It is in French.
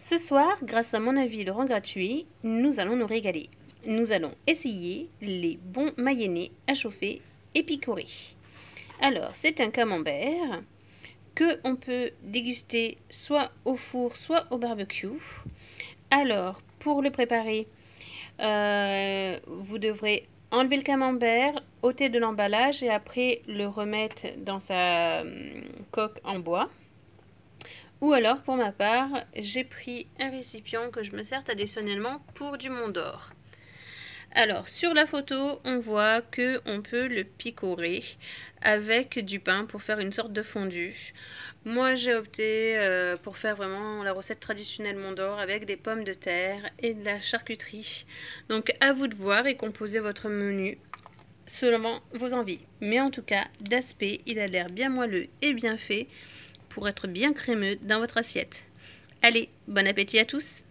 Ce soir, grâce à mon avis rang Gratuit, nous allons nous régaler. Nous allons essayer les bons mayonnais à chauffer et picorer. Alors, c'est un camembert que on peut déguster soit au four, soit au barbecue. Alors, pour le préparer, euh, vous devrez enlever le camembert, ôter de l'emballage et après le remettre dans sa euh, coque en bois. Ou alors, pour ma part, j'ai pris un récipient que je me sers traditionnellement pour du Mondor. Alors, sur la photo, on voit que on peut le picorer avec du pain pour faire une sorte de fondue. Moi, j'ai opté euh, pour faire vraiment la recette traditionnelle Mondor avec des pommes de terre et de la charcuterie. Donc, à vous de voir et composer votre menu selon vos envies. Mais en tout cas, d'aspect, il a l'air bien moelleux et bien fait pour être bien crémeux dans votre assiette. Allez, bon appétit à tous